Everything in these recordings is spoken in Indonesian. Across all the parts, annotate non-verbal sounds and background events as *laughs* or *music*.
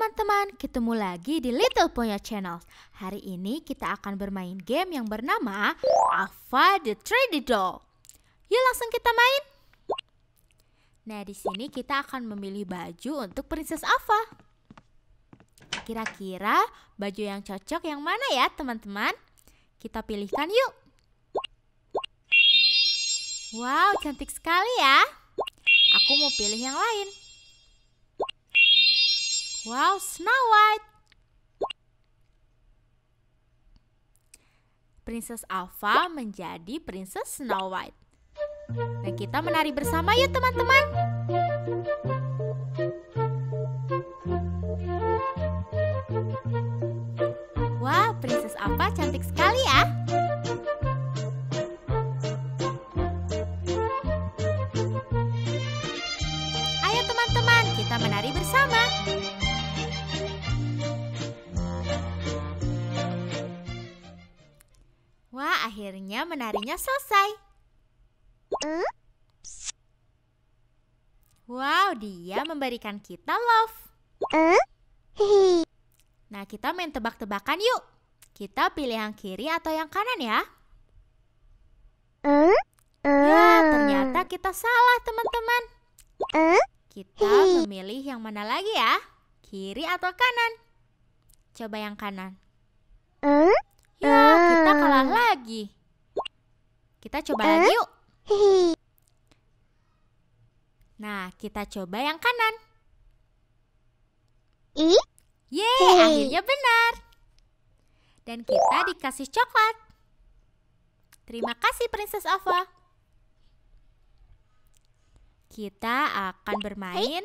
teman-teman, ketemu lagi di Little Ponyo Channel. Hari ini kita akan bermain game yang bernama Ava the Trade Doll. Yuk langsung kita main. Nah, di sini kita akan memilih baju untuk Princess Ava. Kira-kira baju yang cocok yang mana ya, teman-teman? Kita pilihkan yuk. Wow, cantik sekali ya. Aku mau pilih yang lain. Wow, Snow White. Princess Alpha menjadi Princess Snow White. Nah, kita menari bersama yuk teman-teman. Wah, Princess Alpha cantik sekali ya. menarinya selesai. Wow, dia memberikan kita love. Nah, kita main tebak-tebakan yuk. Kita pilih yang kiri atau yang kanan ya. Ya, ternyata kita salah teman-teman. Kita memilih yang mana lagi ya? Kiri atau kanan? Coba yang kanan. Ya, kita kalah lagi. Kita coba uh. lagi yuk. Nah, kita coba yang kanan. I. Yeay, akhirnya benar. Dan kita dikasih coklat. Terima kasih Princess Ava. Kita akan bermain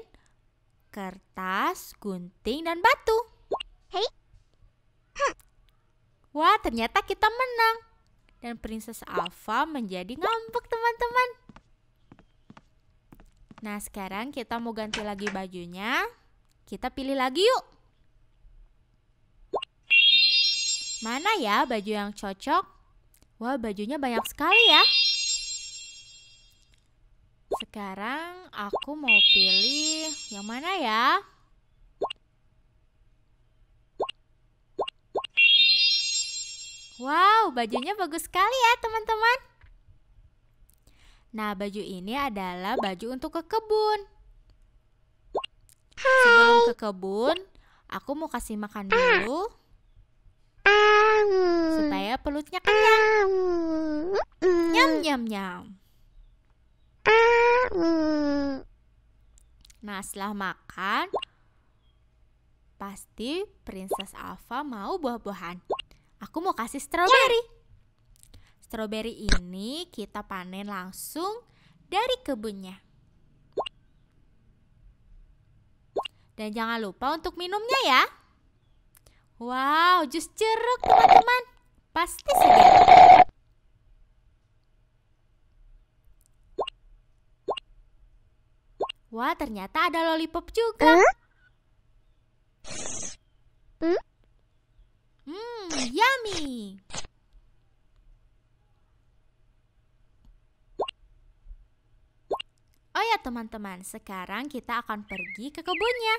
kertas, gunting, dan batu. Wah, ternyata kita menang dan Princess Alpha menjadi ngambek teman-teman. Nah sekarang kita mau ganti lagi bajunya. Kita pilih lagi yuk. Mana ya baju yang cocok? Wah bajunya banyak sekali ya. Sekarang aku mau pilih yang mana ya? bajunya bagus sekali ya teman-teman. Nah, baju ini adalah baju untuk ke kebun. Sebelum ke kebun, aku mau kasih makan dulu. Supaya pelutnya kenyang. Nyam nyam nyam. Nah, setelah makan, pasti Princess Alpha mau buah-buahan aku mau kasih strawberry. Ya. Yeah. Strawberry ini kita panen langsung dari kebunnya. Dan jangan lupa untuk minumnya ya. Wow, jus jeruk teman-teman. Pasti segar. Wah, ternyata ada lollipop juga. Hmm? Hmm? Yummy! Oh ya teman-teman, sekarang kita akan pergi ke kebunnya.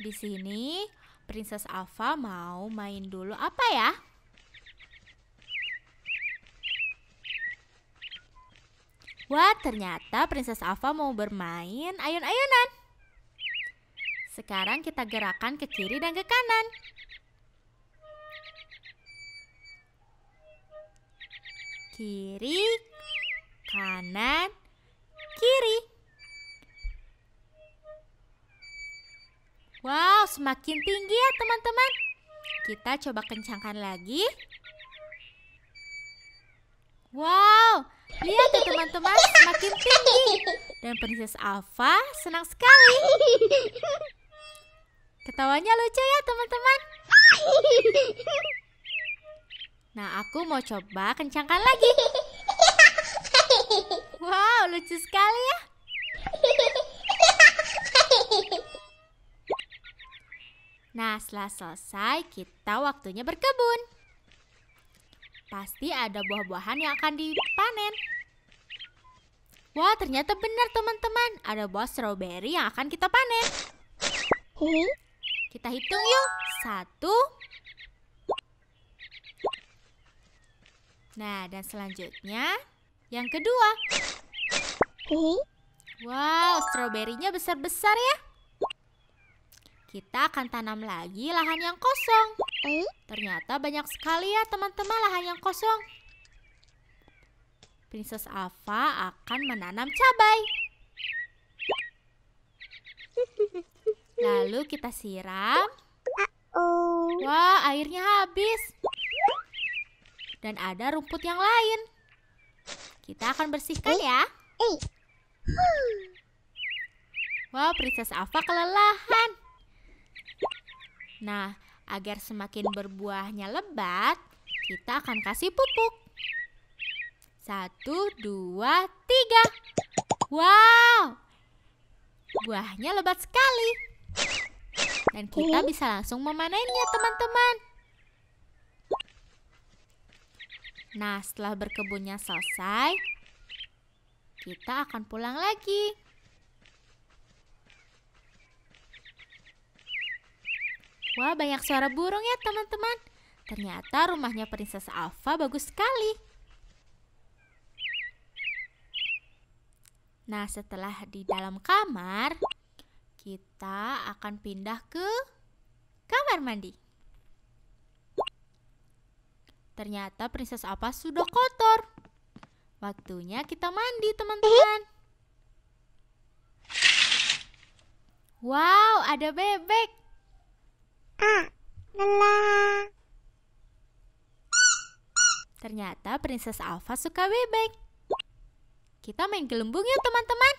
Di sini Princess Alpha mau main dulu apa ya? Wah, ternyata Princess Alpha mau bermain ayun-ayunan. Sekarang kita gerakan ke kiri dan ke kanan. kiri, kanan, kiri. Wow, semakin tinggi ya teman-teman. Kita coba kencangkan lagi. Wow, lihat ya teman-teman, semakin tinggi. Dan Princess Alpha senang sekali. Ketawanya lucu ya teman-teman. Nah, aku mau coba kencangkan lagi. Wow, lucu sekali ya. Nah, setelah selesai, kita waktunya berkebun. Pasti ada buah-buahan yang akan dipanen. Wah, ternyata benar teman-teman. Ada buah strawberry yang akan kita panen. Kita hitung yuk. Satu, Nah, dan selanjutnya yang kedua. Wow, stroberinya besar-besar ya. Kita akan tanam lagi lahan yang kosong. Ternyata banyak sekali ya teman-teman lahan yang kosong. Princess Alpha akan menanam cabai. *laughs* Lalu kita siram. Wah, airnya habis dan ada rumput yang lain. Kita akan bersihkan ya. Eh, eh. Wow, Princess Ava kelelahan. Nah, agar semakin berbuahnya lebat, kita akan kasih pupuk. Satu, dua, tiga. Wow, buahnya lebat sekali. Dan kita eh? bisa langsung memanennya, teman-teman. Nah, setelah berkebunnya selesai, kita akan pulang lagi. Wah, banyak suara burung ya, teman-teman. Ternyata rumahnya Princess Alpha bagus sekali. Nah, setelah di dalam kamar, kita akan pindah ke kamar mandi. Ternyata Princess Apa sudah kotor. Waktunya kita mandi, teman-teman. Wow, ada bebek. Ah, Ternyata Princess Alpha suka bebek. Kita main gelembung yuk, teman-teman.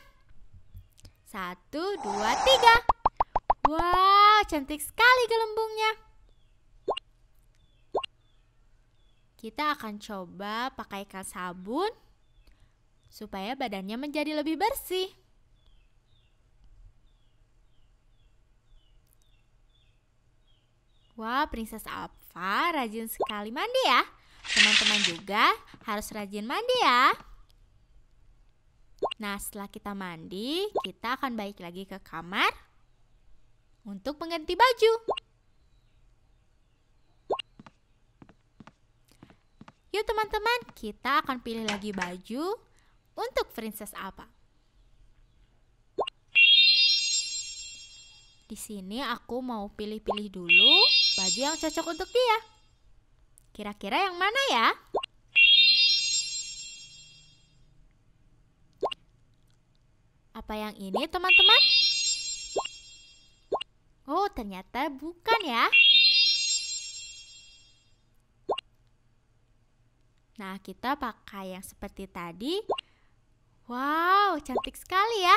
Satu, dua, tiga. Wow, cantik sekali gelembungnya. Kita akan coba pakaikan sabun supaya badannya menjadi lebih bersih. Wah, Princess Alpha rajin sekali mandi ya. Teman-teman juga harus rajin mandi ya. Nah, setelah kita mandi, kita akan balik lagi ke kamar untuk mengganti baju. Yuk teman-teman, kita akan pilih lagi baju untuk princess apa. Di sini aku mau pilih-pilih dulu baju yang cocok untuk dia. Kira-kira yang mana ya? Apa yang ini teman-teman? Oh, ternyata bukan ya. Nah, kita pakai yang seperti tadi. Wow, cantik sekali ya.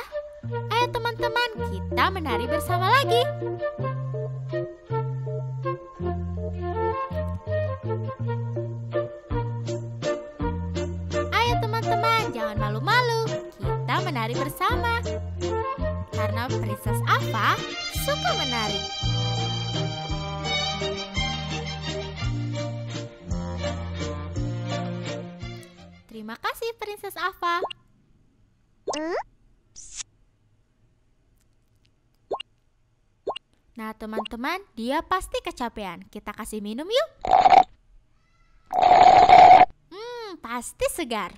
Ayo teman-teman, kita menari bersama lagi. Ayo teman-teman, jangan malu-malu. Kita menari bersama. Karena Princess Ava suka menari. Terima kasih, Princess Ava. Nah, teman-teman, dia pasti kecapean. Kita kasih minum yuk. Hmm, pasti segar.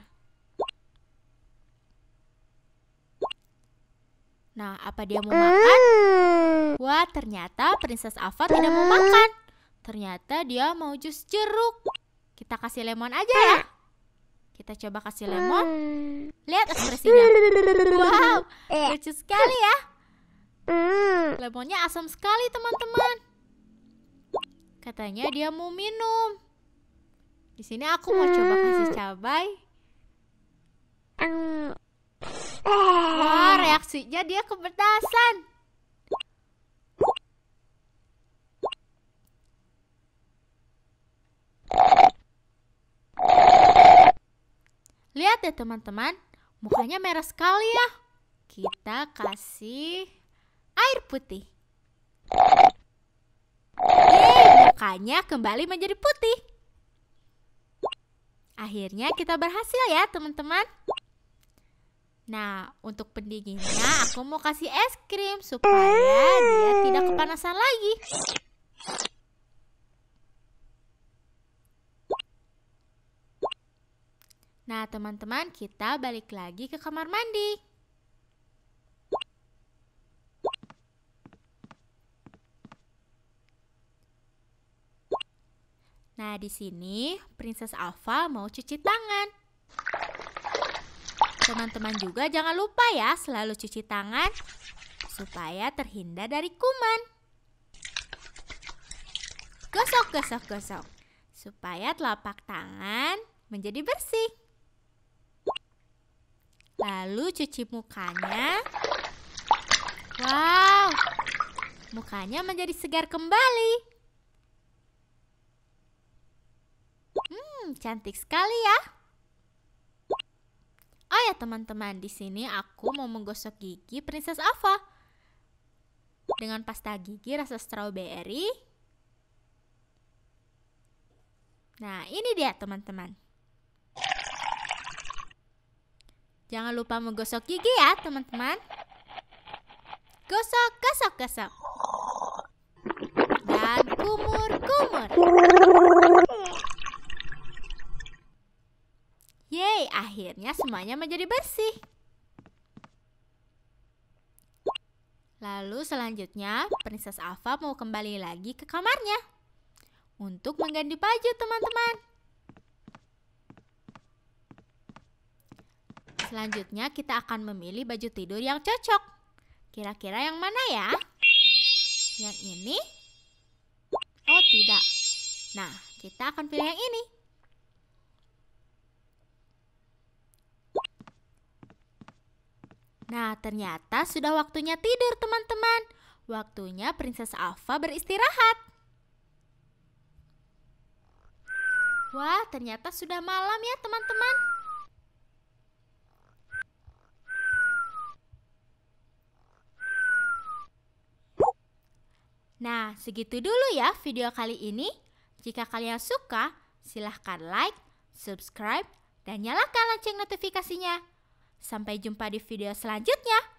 Nah, apa dia mau makan? Wah, ternyata Princess Ava tidak mau makan. Ternyata dia mau jus jeruk. Kita kasih lemon aja ya. Kita coba kasih lemon. Hmm. Lihat ekspresinya. Wow, eh. lucu sekali ya. Hmm. Lemonnya asam sekali, teman-teman. Katanya dia mau minum. Di sini aku mau coba hmm. kasih cabai. Wah, reaksinya dia kepedasan. Lihat ya teman-teman, mukanya merah sekali ya. Kita kasih air putih. Yeay, mukanya kembali menjadi putih. Akhirnya kita berhasil ya teman-teman. Nah, untuk pendinginnya aku mau kasih es krim supaya dia tidak kepanasan lagi. Nah, teman-teman, kita balik lagi ke kamar mandi. Nah, di sini Princess Alpha mau cuci tangan. Teman-teman juga jangan lupa ya selalu cuci tangan supaya terhindar dari kuman. Gosok, gosok, gosok supaya telapak tangan menjadi bersih. Lalu cuci mukanya. Wow, mukanya menjadi segar kembali. Hmm, cantik sekali ya. Oh ya teman-teman, di sini aku mau menggosok gigi Princess Ava dengan pasta gigi rasa strawberry. Nah, ini dia teman-teman. Jangan lupa menggosok gigi ya, teman-teman. Gosok, gosok, gosok. Dan kumur, kumur. Yeay, akhirnya semuanya menjadi bersih. Lalu selanjutnya, Princess Alpha mau kembali lagi ke kamarnya. Untuk mengganti baju, teman-teman. Selanjutnya kita akan memilih baju tidur yang cocok. Kira-kira yang mana ya? Yang ini? Oh tidak. Nah, kita akan pilih yang ini. Nah, ternyata sudah waktunya tidur teman-teman. Waktunya Princess Alpha beristirahat. Wah, ternyata sudah malam ya teman-teman. Nah, segitu dulu ya video kali ini. Jika kalian suka, silahkan like, subscribe, dan nyalakan lonceng notifikasinya. Sampai jumpa di video selanjutnya.